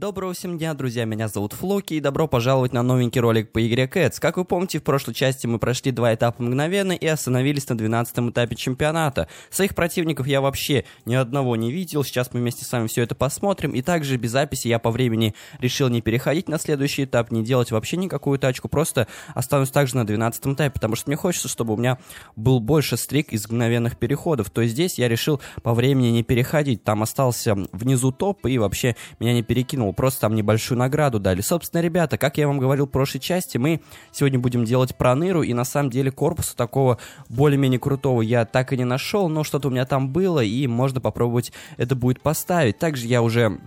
Доброго всем дня, друзья, меня зовут Флоки, и добро пожаловать на новенький ролик по игре Cats. Как вы помните, в прошлой части мы прошли два этапа мгновенно и остановились на 12 этапе чемпионата. Своих противников я вообще ни одного не видел, сейчас мы вместе с вами все это посмотрим, и также без записи я по времени решил не переходить на следующий этап, не делать вообще никакую тачку, просто останусь также на 12 этапе, потому что мне хочется, чтобы у меня был больше стрик из мгновенных переходов, то есть здесь я решил по времени не переходить, там остался внизу топ, и вообще меня не перекинул просто там небольшую награду дали. Собственно, ребята, как я вам говорил в прошлой части, мы сегодня будем делать проныру, и на самом деле корпуса такого более-менее крутого я так и не нашел, но что-то у меня там было, и можно попробовать это будет поставить. Также я уже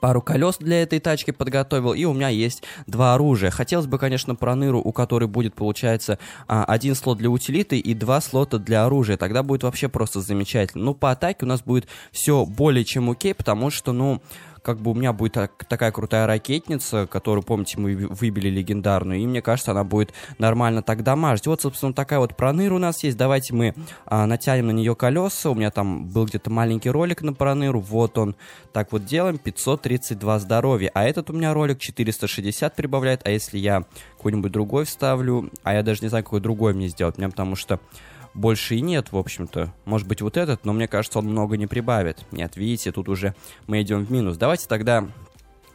пару колес для этой тачки подготовил, и у меня есть два оружия. Хотелось бы, конечно, проныру, у которой будет, получается, а, один слот для утилиты и два слота для оружия. Тогда будет вообще просто замечательно. Ну, по атаке у нас будет все более чем окей, потому что, ну, как бы у меня будет так, такая крутая ракетница, которую, помните, мы выбили легендарную, и мне кажется, она будет нормально так дамажить. Вот, собственно, такая вот проныра у нас есть. Давайте мы а, натянем на нее колеса. У меня там был где-то маленький ролик на проныру. Вот он. Так вот делаем. 532 здоровья. А этот у меня ролик 460 прибавляет. А если я какой-нибудь другой вставлю, а я даже не знаю, какой другой мне сделать. Мне потому что больше и нет, в общем-то. Может быть, вот этот, но мне кажется, он много не прибавит. Нет, видите, тут уже мы идем в минус. Давайте тогда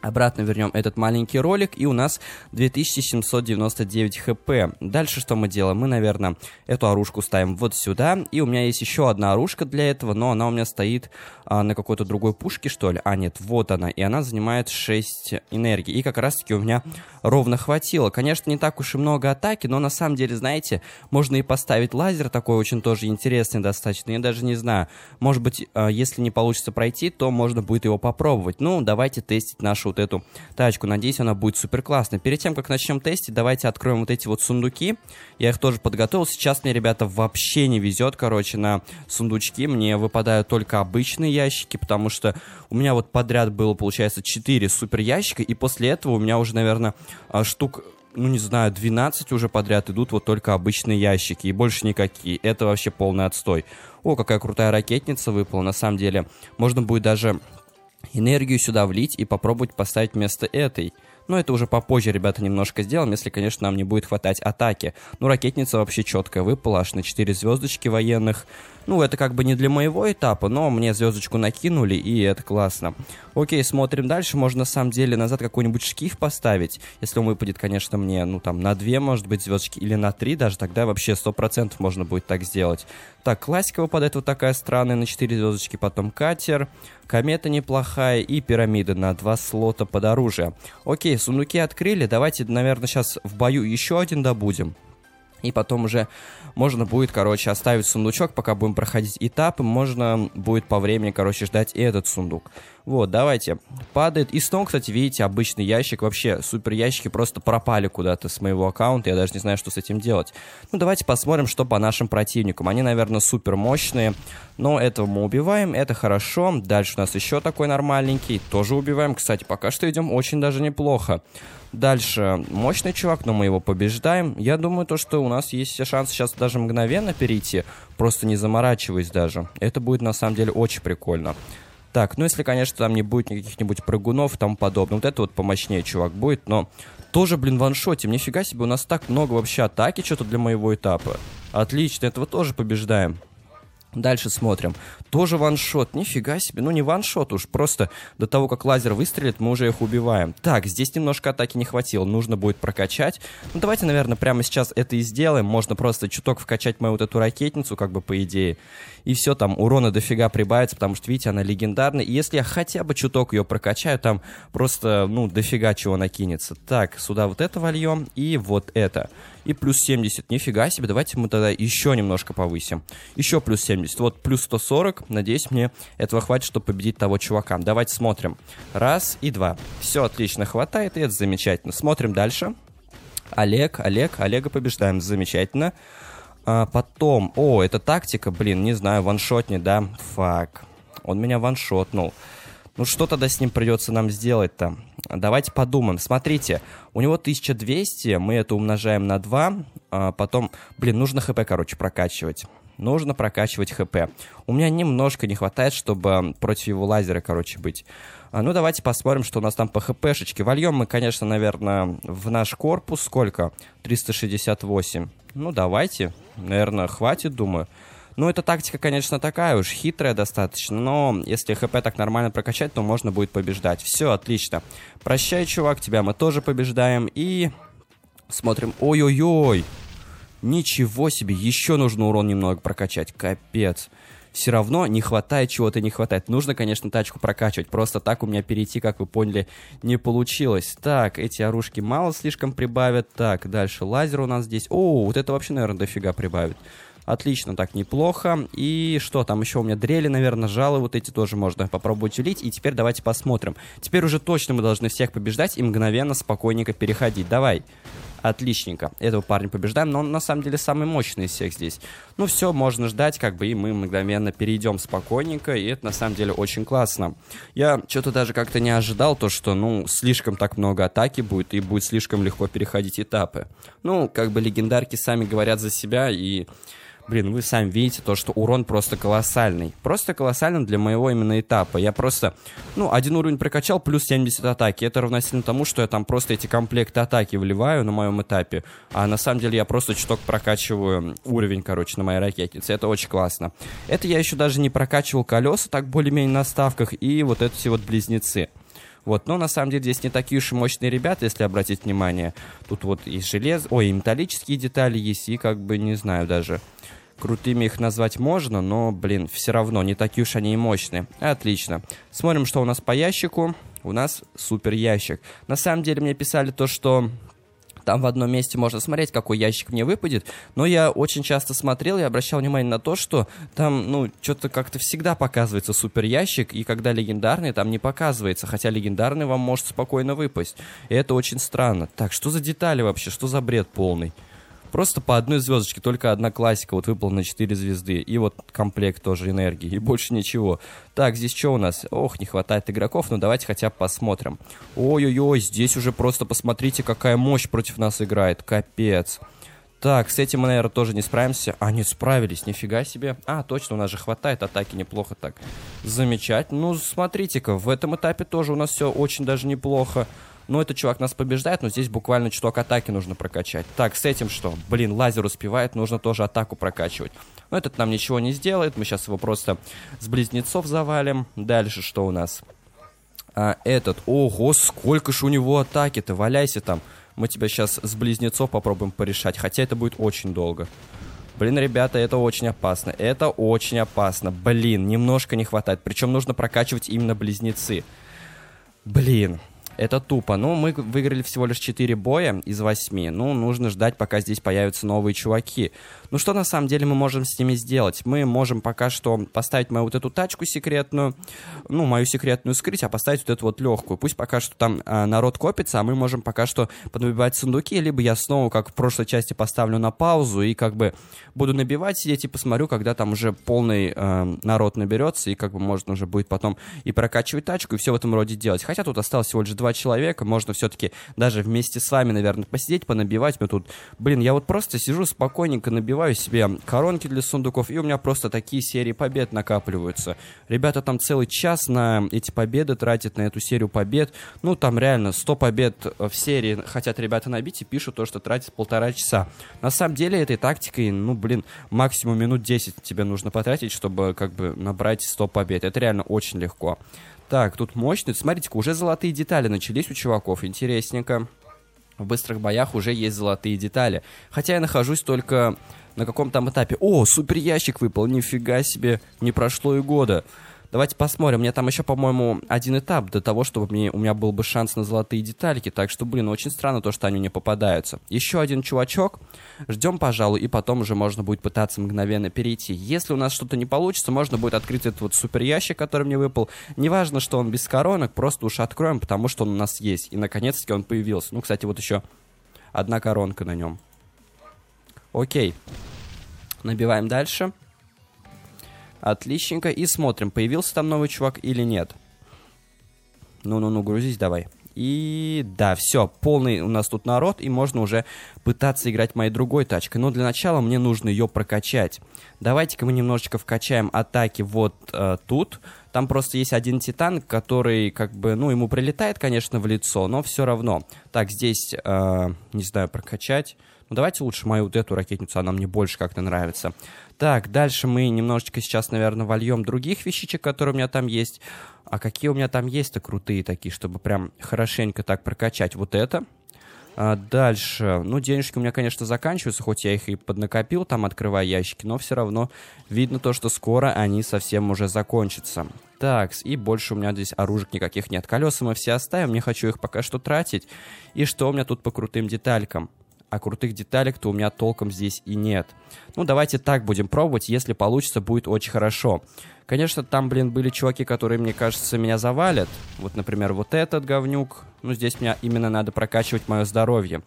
Обратно вернем этот маленький ролик, и у нас 2799 хп. Дальше что мы делаем? Мы, наверное, эту оружку ставим вот сюда, и у меня есть еще одна оружка для этого, но она у меня стоит а, на какой-то другой пушке, что ли? А, нет, вот она, и она занимает 6 энергии, и как раз-таки у меня ровно хватило. Конечно, не так уж и много атаки, но на самом деле, знаете, можно и поставить лазер такой очень тоже интересный достаточно, я даже не знаю. Может быть, а, если не получится пройти, то можно будет его попробовать. Ну, давайте тестить нашу нашу вот эту тачку. Надеюсь, она будет супер классная. Перед тем, как начнем тестить, давайте откроем вот эти вот сундуки. Я их тоже подготовил. Сейчас мне, ребята, вообще не везет, короче, на сундучки. Мне выпадают только обычные ящики, потому что у меня вот подряд было, получается, 4 супер ящика, и после этого у меня уже, наверное, а, штук ну не знаю, 12 уже подряд идут вот только обычные ящики и больше никакие. Это вообще полный отстой. О, какая крутая ракетница выпала, на самом деле. Можно будет даже энергию сюда влить и попробовать поставить вместо этой. Но это уже попозже, ребята, немножко сделаем, если, конечно, нам не будет хватать атаки. Ну, ракетница вообще четко выпала, аж на 4 звездочки военных. Ну, это как бы не для моего этапа, но мне звездочку накинули, и это классно. Окей, смотрим дальше. Можно на самом деле назад какой-нибудь шкив поставить. Если он выпадет, конечно, мне, ну, там, на две, может быть, звездочки, или на три даже, тогда вообще 100% можно будет так сделать. Так, классика выпадает вот такая странная, на 4 звездочки, потом катер, комета неплохая и пирамида на два слота под оружие. Окей, сундуки открыли, давайте, наверное, сейчас в бою еще один добудем. И потом уже можно будет, короче, оставить сундучок, пока будем проходить этапы. Можно будет по времени, короче, ждать и этот сундук. Вот, давайте. Падает. И снова, кстати, видите, обычный ящик. Вообще, супер ящики просто пропали куда-то с моего аккаунта. Я даже не знаю, что с этим делать. Ну, давайте посмотрим, что по нашим противникам. Они, наверное, супер мощные. Но этого мы убиваем. Это хорошо. Дальше у нас еще такой нормальненький. Тоже убиваем. Кстати, пока что идем очень даже неплохо. Дальше мощный чувак, но мы его побеждаем. Я думаю, то, что у нас есть все шансы сейчас даже мгновенно перейти, просто не заморачиваясь даже. Это будет на самом деле очень прикольно. Так, ну если, конечно, там не будет никаких-нибудь прыгунов и тому подобное. Вот это вот помощнее чувак будет, но тоже, блин, ваншотим. Нифига себе, у нас так много вообще атаки что-то для моего этапа. Отлично, этого тоже побеждаем. Дальше смотрим. Тоже ваншот. Нифига себе. Ну, не ваншот уж. Просто до того, как лазер выстрелит, мы уже их убиваем. Так, здесь немножко атаки не хватило. Нужно будет прокачать. Ну, давайте, наверное, прямо сейчас это и сделаем. Можно просто чуток вкачать мою вот эту ракетницу, как бы по идее. И все, там урона дофига прибавится, потому что, видите, она легендарная. И если я хотя бы чуток ее прокачаю, там просто, ну, дофига чего накинется. Так, сюда вот это вольем и вот это и плюс 70. Нифига себе, давайте мы тогда еще немножко повысим. Еще плюс 70. Вот плюс 140. Надеюсь, мне этого хватит, чтобы победить того чувака. Давайте смотрим. Раз и два. Все отлично хватает, и это замечательно. Смотрим дальше. Олег, Олег, Олега побеждаем. Замечательно. А потом... О, это тактика, блин, не знаю, ваншотни, да? Фак. Он меня ваншотнул ну что тогда с ним придется нам сделать там? Давайте подумаем. Смотрите, у него 1200, мы это умножаем на 2, а потом, блин, нужно хп, короче, прокачивать. Нужно прокачивать хп. У меня немножко не хватает, чтобы против его лазера, короче, быть. А, ну, давайте посмотрим, что у нас там по хпшечке. Вольем мы, конечно, наверное, в наш корпус сколько? 368. Ну, давайте. Наверное, хватит, думаю. Ну, эта тактика, конечно, такая уж, хитрая достаточно, но если хп так нормально прокачать, то можно будет побеждать. Все, отлично. Прощай, чувак, тебя мы тоже побеждаем. И смотрим. Ой-ой-ой. Ничего себе, еще нужно урон немного прокачать. Капец все равно не хватает чего-то, не хватает. Нужно, конечно, тачку прокачивать. Просто так у меня перейти, как вы поняли, не получилось. Так, эти оружки мало слишком прибавят. Так, дальше лазер у нас здесь. О, вот это вообще, наверное, дофига прибавит. Отлично, так неплохо. И что там еще у меня? Дрели, наверное, жалы вот эти тоже можно попробовать улить. И теперь давайте посмотрим. Теперь уже точно мы должны всех побеждать и мгновенно, спокойненько переходить. Давай. Отличненько. Этого парня побеждаем, но он на самом деле самый мощный из всех здесь. Ну все, можно ждать, как бы, и мы мгновенно перейдем спокойненько, и это на самом деле очень классно. Я что-то даже как-то не ожидал то, что, ну, слишком так много атаки будет, и будет слишком легко переходить этапы. Ну, как бы легендарки сами говорят за себя, и блин, вы сами видите то, что урон просто колоссальный. Просто колоссальный для моего именно этапа. Я просто, ну, один уровень прокачал, плюс 70 атаки. Это равносильно тому, что я там просто эти комплекты атаки вливаю на моем этапе. А на самом деле я просто чуток прокачиваю уровень, короче, на моей ракетнице. Это очень классно. Это я еще даже не прокачивал колеса, так более-менее на ставках, и вот эти все вот близнецы. Вот, но на самом деле здесь не такие уж и мощные ребята, если обратить внимание. Тут вот и желез, ой, и металлические детали есть, и как бы не знаю даже. Крутыми их назвать можно, но, блин, все равно, не такие уж они и мощные. Отлично. Смотрим, что у нас по ящику. У нас супер ящик. На самом деле мне писали то, что там в одном месте можно смотреть, какой ящик мне выпадет. Но я очень часто смотрел и обращал внимание на то, что там, ну, что-то как-то всегда показывается супер ящик, и когда легендарный, там не показывается. Хотя легендарный вам может спокойно выпасть. И это очень странно. Так, что за детали вообще? Что за бред полный? Просто по одной звездочке, только одна классика вот выпала на 4 звезды. И вот комплект тоже энергии, и больше ничего. Так, здесь что у нас? Ох, не хватает игроков, но ну, давайте хотя бы посмотрим. Ой-ой-ой, здесь уже просто посмотрите, какая мощь против нас играет. Капец. Так, с этим мы, наверное, тоже не справимся. А, не справились, нифига себе. А, точно, у нас же хватает атаки неплохо так. Замечательно. Ну, смотрите-ка, в этом этапе тоже у нас все очень даже неплохо. Но ну, этот чувак нас побеждает, но здесь буквально чуток атаки нужно прокачать. Так, с этим что? Блин, лазер успевает, нужно тоже атаку прокачивать. Но этот нам ничего не сделает, мы сейчас его просто с близнецов завалим. Дальше что у нас? А, этот, ого, сколько ж у него атаки-то, валяйся там. Мы тебя сейчас с близнецов попробуем порешать, хотя это будет очень долго. Блин, ребята, это очень опасно. Это очень опасно. Блин, немножко не хватает. Причем нужно прокачивать именно близнецы. Блин. Это тупо. Ну, мы выиграли всего лишь 4 боя из 8. Ну, нужно ждать, пока здесь появятся новые чуваки. Ну, что на самом деле мы можем с ними сделать? Мы можем пока что поставить мою вот эту тачку секретную, ну, мою секретную скрыть, а поставить вот эту вот легкую. Пусть пока что там э, народ копится, а мы можем пока что подбивать сундуки, либо я снова, как в прошлой части, поставлю на паузу и как бы буду набивать, сидеть и посмотрю, когда там уже полный э, народ наберется, и как бы можно уже будет потом и прокачивать тачку, и все в этом роде делать. Хотя тут осталось всего лишь два два человека, можно все-таки даже вместе с вами, наверное, посидеть, понабивать. Мы тут, блин, я вот просто сижу спокойненько, набиваю себе коронки для сундуков, и у меня просто такие серии побед накапливаются. Ребята там целый час на эти победы тратят, на эту серию побед. Ну, там реально 100 побед в серии хотят ребята набить и пишут то, что тратят полтора часа. На самом деле этой тактикой, ну, блин, максимум минут 10 тебе нужно потратить, чтобы как бы набрать 100 побед. Это реально очень легко. Так, тут мощный. Смотрите-ка, уже золотые детали начались у чуваков. Интересненько. В быстрых боях уже есть золотые детали. Хотя я нахожусь только на каком то этапе. О, супер ящик выпал, нифига себе, не прошло и года. Давайте посмотрим. У меня там еще, по-моему, один этап до того, чтобы мне, у меня был бы шанс на золотые детальки. Так что, блин, очень странно то, что они не попадаются. Еще один чувачок. Ждем, пожалуй, и потом уже можно будет пытаться мгновенно перейти. Если у нас что-то не получится, можно будет открыть этот вот супер ящик, который мне выпал. Неважно, что он без коронок, просто уж откроем, потому что он у нас есть. И, наконец-таки, он появился. Ну, кстати, вот еще одна коронка на нем. Окей. Набиваем дальше. Дальше. Отличненько. И смотрим, появился там новый чувак или нет. Ну-ну-ну, грузись давай. И да, все, полный у нас тут народ, и можно уже пытаться играть моей другой тачкой. Но для начала мне нужно ее прокачать. Давайте-ка мы немножечко вкачаем атаки вот э, тут. Там просто есть один титан, который как бы, ну, ему прилетает, конечно, в лицо, но все равно. Так, здесь, э, не знаю, прокачать ну давайте лучше мою вот эту ракетницу, она мне больше как-то нравится. Так, дальше мы немножечко сейчас, наверное, вольем других вещичек, которые у меня там есть. А какие у меня там есть-то крутые такие, чтобы прям хорошенько так прокачать вот это. А дальше, ну, денежки у меня, конечно, заканчиваются, хоть я их и поднакопил, там, открывая ящики, но все равно видно то, что скоро они совсем уже закончатся. Так, и больше у меня здесь оружек никаких нет. Колеса мы все оставим, не хочу их пока что тратить. И что у меня тут по крутым деталькам? а крутых деталек-то у меня толком здесь и нет. Ну, давайте так будем пробовать, если получится, будет очень хорошо. Конечно, там, блин, были чуваки, которые, мне кажется, меня завалят. Вот, например, вот этот говнюк. Ну, здесь меня именно надо прокачивать мое здоровье.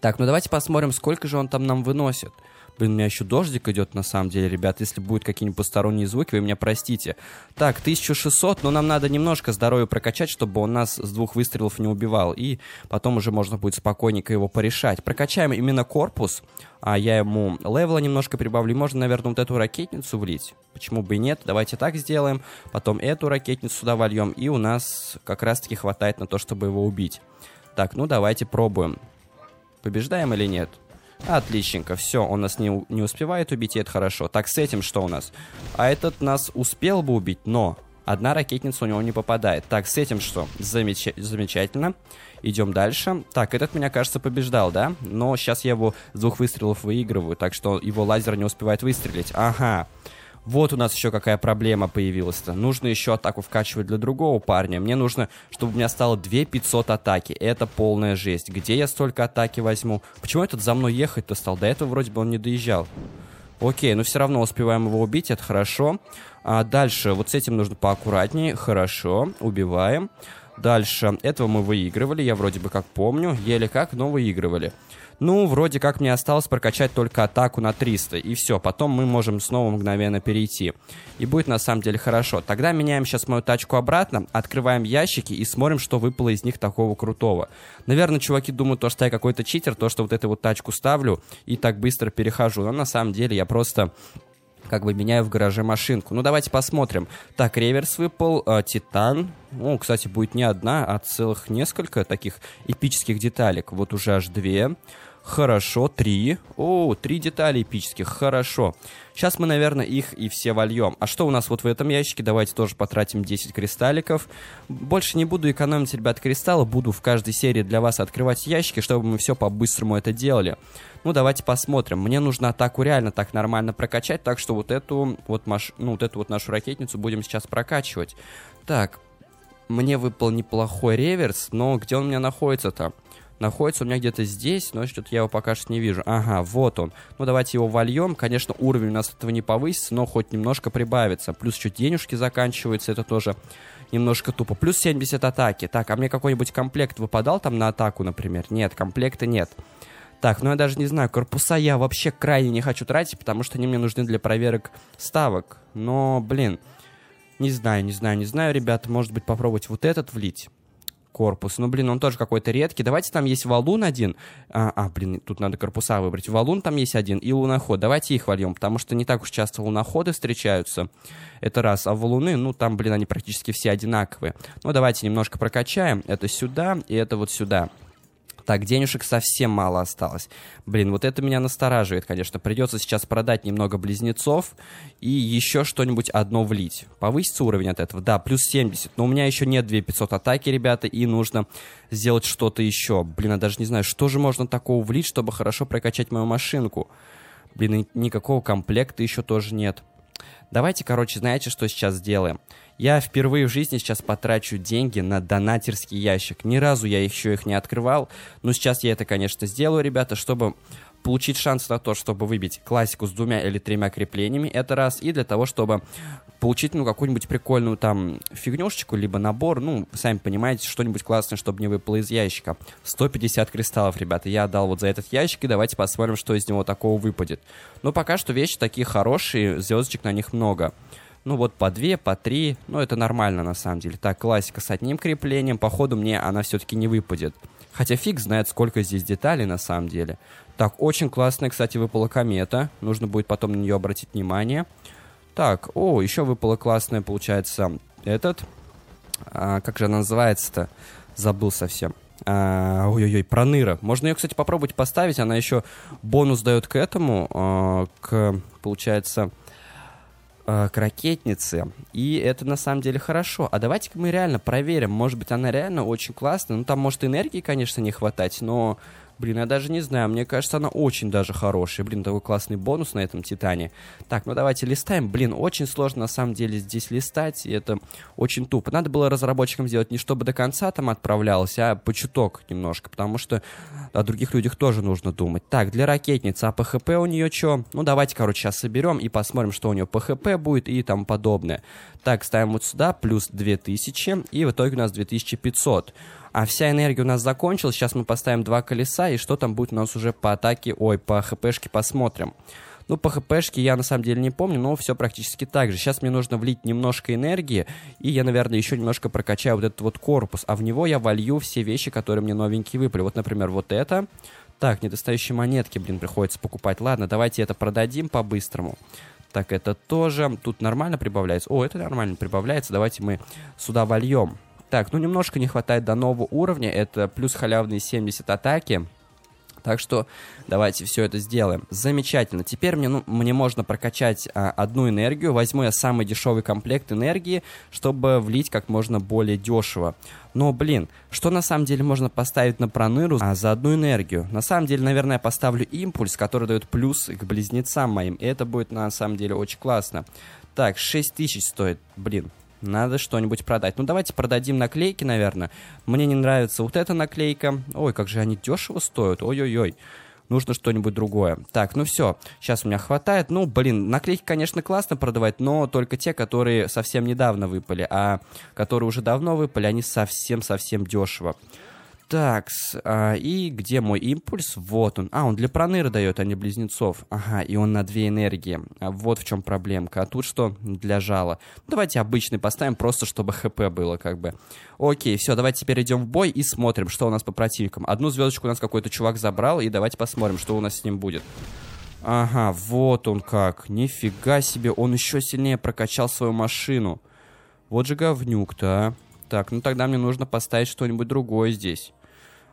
Так, ну давайте посмотрим, сколько же он там нам выносит. Блин, у меня еще дождик идет на самом деле, ребят. Если будут какие-нибудь посторонние звуки, вы меня простите. Так, 1600, но нам надо немножко здоровье прокачать, чтобы он нас с двух выстрелов не убивал. И потом уже можно будет спокойненько его порешать. Прокачаем именно корпус. А я ему левела немножко прибавлю. И можно, наверное, вот эту ракетницу влить. Почему бы и нет? Давайте так сделаем. Потом эту ракетницу сюда вольем. И у нас как раз-таки хватает на то, чтобы его убить. Так, ну давайте пробуем. Побеждаем или нет? Отличненько, все, он нас не, не успевает убить, и это хорошо. Так, с этим что у нас? А этот нас успел бы убить, но одна ракетница у него не попадает. Так, с этим что? Замеч... Замечательно. Идем дальше. Так, этот, меня кажется, побеждал, да? Но сейчас я его с двух выстрелов выигрываю, так что его лазер не успевает выстрелить. Ага. Ага вот у нас еще какая проблема появилась-то. Нужно еще атаку вкачивать для другого парня. Мне нужно, чтобы у меня стало 2 500 атаки. Это полная жесть. Где я столько атаки возьму? Почему этот за мной ехать-то стал? До этого вроде бы он не доезжал. Окей, но ну все равно успеваем его убить, это хорошо. А дальше, вот с этим нужно поаккуратнее. Хорошо, убиваем. Убиваем. Дальше. Этого мы выигрывали, я вроде бы как помню. Еле как, но выигрывали. Ну, вроде как мне осталось прокачать только атаку на 300, и все, потом мы можем снова мгновенно перейти. И будет на самом деле хорошо. Тогда меняем сейчас мою тачку обратно, открываем ящики и смотрим, что выпало из них такого крутого. Наверное, чуваки думают, то, что я какой-то читер, то, что вот эту вот тачку ставлю и так быстро перехожу. Но на самом деле я просто как бы меняю в гараже машинку. Ну, давайте посмотрим. Так, реверс выпал, а, титан. Ну, кстати, будет не одна, а целых несколько таких эпических деталек. Вот уже аж две. Хорошо, три. О, три детали эпических, хорошо. Сейчас мы, наверное, их и все вольем. А что у нас вот в этом ящике? Давайте тоже потратим 10 кристалликов. Больше не буду экономить, ребят, кристаллы. Буду в каждой серии для вас открывать ящики, чтобы мы все по-быстрому это делали. Ну, давайте посмотрим. Мне нужно атаку реально так нормально прокачать, так что вот эту вот, маш... ну, вот, эту вот нашу ракетницу будем сейчас прокачивать. Так, мне выпал неплохой реверс, но где он у меня находится-то? находится у меня где-то здесь, но что-то я его пока что не вижу. Ага, вот он. Ну, давайте его вольем. Конечно, уровень у нас этого не повысится, но хоть немножко прибавится. Плюс еще денежки заканчиваются, это тоже немножко тупо. Плюс 70 атаки. Так, а мне какой-нибудь комплект выпадал там на атаку, например? Нет, комплекта нет. Так, ну я даже не знаю, корпуса я вообще крайне не хочу тратить, потому что они мне нужны для проверок ставок. Но, блин, не знаю, не знаю, не знаю, ребят, может быть попробовать вот этот влить корпус. Ну, блин, он тоже какой-то редкий. Давайте там есть валун один. А, а, блин, тут надо корпуса выбрать. Валун там есть один и луноход. Давайте их вольем, потому что не так уж часто луноходы встречаются. Это раз. А валуны, ну, там, блин, они практически все одинаковые. Ну, давайте немножко прокачаем. Это сюда и это вот сюда. Так, денежек совсем мало осталось. Блин, вот это меня настораживает, конечно. Придется сейчас продать немного близнецов и еще что-нибудь одно влить. Повысится уровень от этого? Да, плюс 70. Но у меня еще нет 2500 атаки, ребята, и нужно сделать что-то еще. Блин, я даже не знаю, что же можно такого влить, чтобы хорошо прокачать мою машинку. Блин, никакого комплекта еще тоже нет. Давайте, короче, знаете, что сейчас сделаем? Я впервые в жизни сейчас потрачу деньги на донатерский ящик. Ни разу я еще их не открывал, но сейчас я это, конечно, сделаю, ребята, чтобы получить шанс на то, чтобы выбить классику с двумя или тремя креплениями, это раз, и для того, чтобы получить, ну, какую-нибудь прикольную там фигнюшечку, либо набор, ну, сами понимаете, что-нибудь классное, чтобы не выпало из ящика. 150 кристаллов, ребята, я отдал вот за этот ящик, и давайте посмотрим, что из него такого выпадет. Но пока что вещи такие хорошие, звездочек на них много ну вот по две, по три, ну это нормально на самом деле. Так, классика с одним креплением, походу мне она все-таки не выпадет. Хотя фиг знает, сколько здесь деталей на самом деле. Так, очень классная, кстати, выпала комета. Нужно будет потом на нее обратить внимание. Так, о, еще выпала классная, получается, этот. А, как же она называется-то? Забыл совсем. А, ой-ой-ой, Проныра. Можно ее, кстати, попробовать поставить. Она еще бонус дает к этому, а, к, получается, э, к ракетнице. И это на самом деле хорошо. А давайте-ка мы реально проверим. Может быть, она реально очень классная. Ну, там может энергии, конечно, не хватать, но Блин, я даже не знаю, мне кажется, она очень даже хорошая. Блин, такой классный бонус на этом Титане. Так, ну давайте листаем. Блин, очень сложно на самом деле здесь листать, и это очень тупо. Надо было разработчикам сделать не чтобы до конца там отправлялось, а по чуток немножко, потому что о других людях тоже нужно думать. Так, для ракетницы, а ПХП у нее что? Ну давайте, короче, сейчас соберем и посмотрим, что у нее ПХП будет и тому подобное. Так, ставим вот сюда, плюс 2000, и в итоге у нас 2500 а вся энергия у нас закончилась, сейчас мы поставим два колеса, и что там будет у нас уже по атаке, ой, по хпшке посмотрим. Ну, по хпшке я на самом деле не помню, но все практически так же. Сейчас мне нужно влить немножко энергии, и я, наверное, еще немножко прокачаю вот этот вот корпус, а в него я волью все вещи, которые мне новенькие выпали. Вот, например, вот это. Так, недостающие монетки, блин, приходится покупать. Ладно, давайте это продадим по-быстрому. Так, это тоже. Тут нормально прибавляется. О, это нормально прибавляется. Давайте мы сюда вольем. Так, ну немножко не хватает до нового уровня, это плюс халявные 70 атаки, так что давайте все это сделаем. Замечательно. Теперь мне, ну, мне можно прокачать а, одну энергию. Возьму я самый дешевый комплект энергии, чтобы влить как можно более дешево. Но, блин, что на самом деле можно поставить на Проныру а, за одну энергию? На самом деле, наверное, я поставлю импульс, который дает плюс к близнецам моим. И это будет на самом деле очень классно. Так, 6000 стоит, блин надо что-нибудь продать. Ну, давайте продадим наклейки, наверное. Мне не нравится вот эта наклейка. Ой, как же они дешево стоят. Ой-ой-ой. Нужно что-нибудь другое. Так, ну все, сейчас у меня хватает. Ну, блин, наклейки, конечно, классно продавать, но только те, которые совсем недавно выпали, а которые уже давно выпали, они совсем-совсем дешево. Так, а, и где мой импульс? Вот он. А, он для проныра дает, а не близнецов. Ага, и он на две энергии. А вот в чем проблемка. А тут что? Для жала. давайте обычный поставим, просто чтобы хп было как бы. Окей, все, давайте теперь идем в бой и смотрим, что у нас по противникам. Одну звездочку у нас какой-то чувак забрал, и давайте посмотрим, что у нас с ним будет. Ага, вот он как. Нифига себе, он еще сильнее прокачал свою машину. Вот же говнюк-то, а. Так, ну тогда мне нужно поставить что-нибудь другое здесь.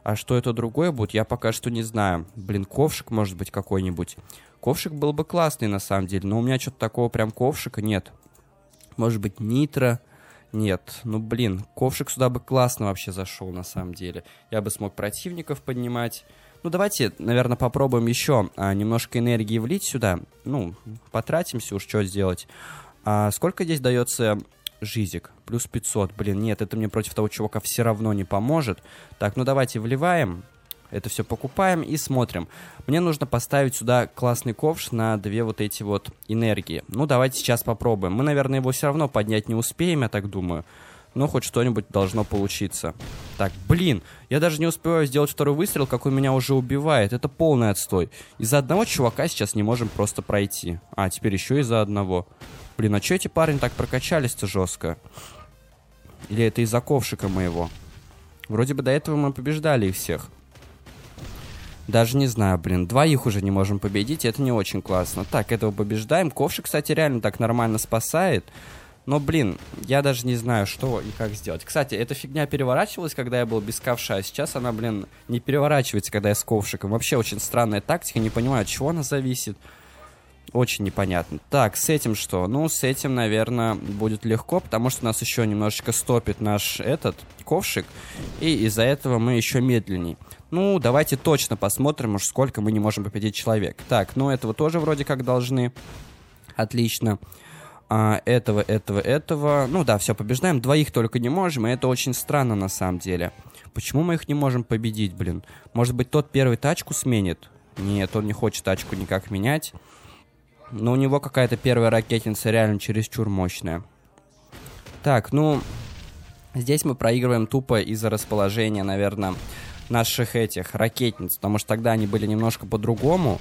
А что это другое будет, я пока что не знаю. Блин, ковшик может быть какой-нибудь. Ковшик был бы классный на самом деле, но у меня что-то такого прям ковшика нет. Может быть, нитро. Нет, ну блин, ковшик сюда бы классно вообще зашел на самом деле. Я бы смог противников поднимать. Ну давайте, наверное, попробуем еще а, немножко энергии влить сюда. Ну, потратимся уж, что сделать. А сколько здесь дается Жизик. Плюс 500. Блин, нет, это мне против того чувака все равно не поможет. Так, ну давайте вливаем. Это все покупаем и смотрим. Мне нужно поставить сюда классный ковш на две вот эти вот энергии. Ну, давайте сейчас попробуем. Мы, наверное, его все равно поднять не успеем, я так думаю. Но хоть что-нибудь должно получиться. Так, блин, я даже не успеваю сделать второй выстрел, как он меня уже убивает. Это полный отстой. Из-за одного чувака сейчас не можем просто пройти. А, теперь еще из-за одного. Блин, а что эти парни так прокачались-то жестко? Или это из-за ковшика моего? Вроде бы до этого мы побеждали их всех. Даже не знаю, блин, двоих уже не можем победить, и это не очень классно. Так, этого побеждаем. Ковшик, кстати, реально так нормально спасает. Но, блин, я даже не знаю, что и как сделать. Кстати, эта фигня переворачивалась, когда я был без ковша, а сейчас она, блин, не переворачивается, когда я с ковшиком. Вообще очень странная тактика, не понимаю, от чего она зависит. Очень непонятно. Так, с этим что? Ну, с этим, наверное, будет легко, потому что нас еще немножечко стопит наш этот ковшик, и из-за этого мы еще медленней. Ну, давайте точно посмотрим, уж сколько мы не можем победить человек. Так, ну этого тоже вроде как должны. Отлично. А, этого, этого, этого. Ну да, все, побеждаем. Двоих только не можем, и это очень странно на самом деле. Почему мы их не можем победить, блин? Может быть, тот первый тачку сменит? Нет, он не хочет тачку никак менять. Но у него какая-то первая ракетница реально чересчур мощная. Так, ну, здесь мы проигрываем тупо из-за расположения, наверное, наших этих ракетниц, потому что тогда они были немножко по-другому.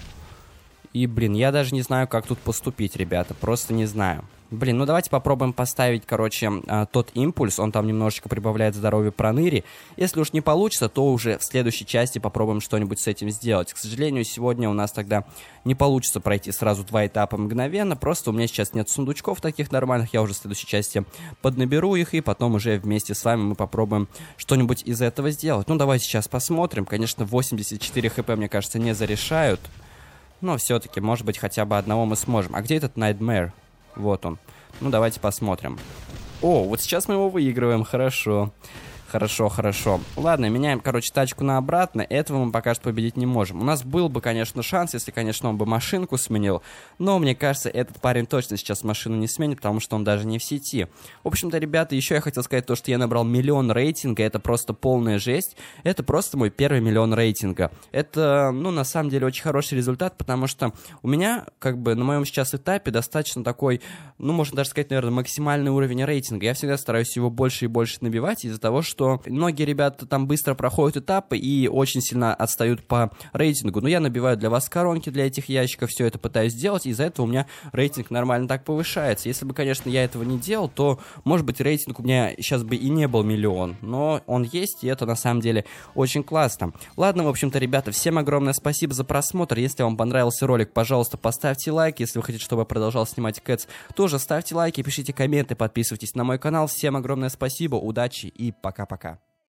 И, блин, я даже не знаю, как тут поступить, ребята, просто не знаю. Блин, ну давайте попробуем поставить, короче, а, тот импульс, он там немножечко прибавляет здоровье проныри. Если уж не получится, то уже в следующей части попробуем что-нибудь с этим сделать. К сожалению, сегодня у нас тогда не получится пройти сразу два этапа мгновенно, просто у меня сейчас нет сундучков таких нормальных, я уже в следующей части поднаберу их, и потом уже вместе с вами мы попробуем что-нибудь из этого сделать. Ну давайте сейчас посмотрим, конечно, 84 хп, мне кажется, не зарешают, но все-таки, может быть, хотя бы одного мы сможем. А где этот Nightmare? Вот он. Ну, давайте посмотрим. О, вот сейчас мы его выигрываем, хорошо. Хорошо, хорошо. Ладно, меняем, короче, тачку на обратно. Этого мы пока что победить не можем. У нас был бы, конечно, шанс, если, конечно, он бы машинку сменил. Но мне кажется, этот парень точно сейчас машину не сменит, потому что он даже не в сети. В общем-то, ребята, еще я хотел сказать то, что я набрал миллион рейтинга. Это просто полная жесть. Это просто мой первый миллион рейтинга. Это, ну, на самом деле, очень хороший результат, потому что у меня, как бы, на моем сейчас этапе достаточно такой, ну, можно даже сказать, наверное, максимальный уровень рейтинга. Я всегда стараюсь его больше и больше набивать из-за того, что что многие ребята там быстро проходят этапы и очень сильно отстают по рейтингу. Но я набиваю для вас коронки для этих ящиков, все это пытаюсь сделать, и из-за этого у меня рейтинг нормально так повышается. Если бы, конечно, я этого не делал, то, может быть, рейтинг у меня сейчас бы и не был миллион, но он есть, и это на самом деле очень классно. Ладно, в общем-то, ребята, всем огромное спасибо за просмотр. Если вам понравился ролик, пожалуйста, поставьте лайк. Если вы хотите, чтобы я продолжал снимать Кэтс, тоже ставьте лайки, пишите комменты, подписывайтесь на мой канал. Всем огромное спасибо, удачи и пока Пока-пока.